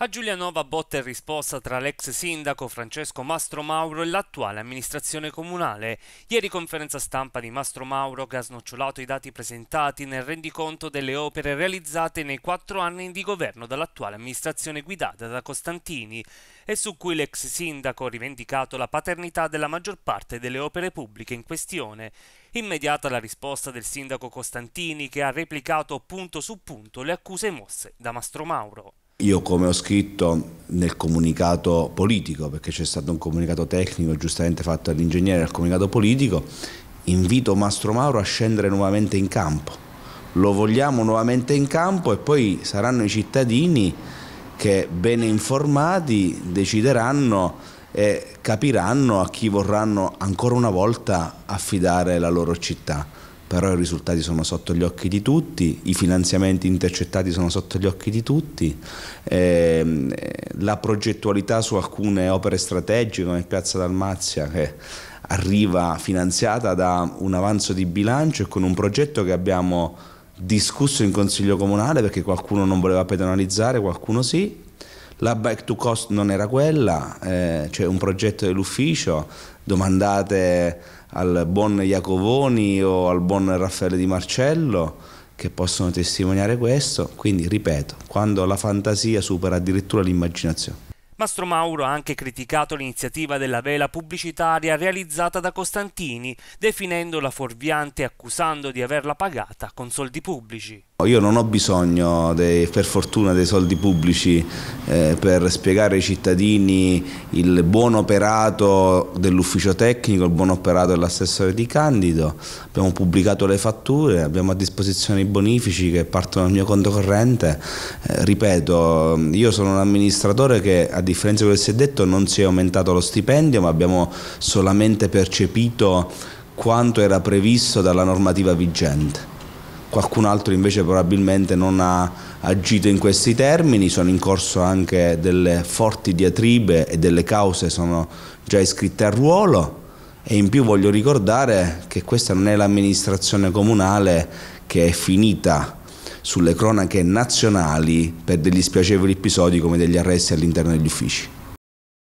A Giulianova botta e risposta tra l'ex sindaco Francesco Mastro Mauro e l'attuale amministrazione comunale. Ieri conferenza stampa di Mastro Mauro che ha snocciolato i dati presentati nel rendiconto delle opere realizzate nei quattro anni di governo dall'attuale amministrazione guidata da Costantini e su cui l'ex sindaco ha rivendicato la paternità della maggior parte delle opere pubbliche in questione. Immediata la risposta del sindaco Costantini che ha replicato punto su punto le accuse mosse da Mastro Mauro. Io come ho scritto nel comunicato politico, perché c'è stato un comunicato tecnico giustamente fatto all'ingegnere al comunicato politico, invito Mastro Mauro a scendere nuovamente in campo. Lo vogliamo nuovamente in campo e poi saranno i cittadini che bene informati decideranno e capiranno a chi vorranno ancora una volta affidare la loro città però i risultati sono sotto gli occhi di tutti, i finanziamenti intercettati sono sotto gli occhi di tutti, ehm, eh, la progettualità su alcune opere strategiche come Piazza Dalmazia che arriva finanziata da un avanzo di bilancio e con un progetto che abbiamo discusso in consiglio comunale perché qualcuno non voleva pedonalizzare, qualcuno sì, la back to cost non era quella, eh, c'è cioè un progetto dell'ufficio, domandate al buon Iacovoni o al buon Raffaele Di Marcello che possono testimoniare questo, quindi ripeto, quando la fantasia supera addirittura l'immaginazione. Mastro Mauro ha anche criticato l'iniziativa della vela pubblicitaria realizzata da Costantini, definendola fuorviante e accusando di averla pagata con soldi pubblici. Io non ho bisogno, dei, per fortuna, dei soldi pubblici eh, per spiegare ai cittadini il buon operato dell'ufficio tecnico, il buon operato dell'assessore Di Candido. Abbiamo pubblicato le fatture, abbiamo a disposizione i bonifici che partono dal mio conto corrente. Eh, ripeto, io sono un amministratore che, a differenza di quello che si è detto, non si è aumentato lo stipendio, ma abbiamo solamente percepito quanto era previsto dalla normativa vigente qualcun altro invece probabilmente non ha agito in questi termini, sono in corso anche delle forti diatribe e delle cause sono già iscritte a ruolo e in più voglio ricordare che questa non è l'amministrazione comunale che è finita sulle cronache nazionali per degli spiacevoli episodi come degli arresti all'interno degli uffici.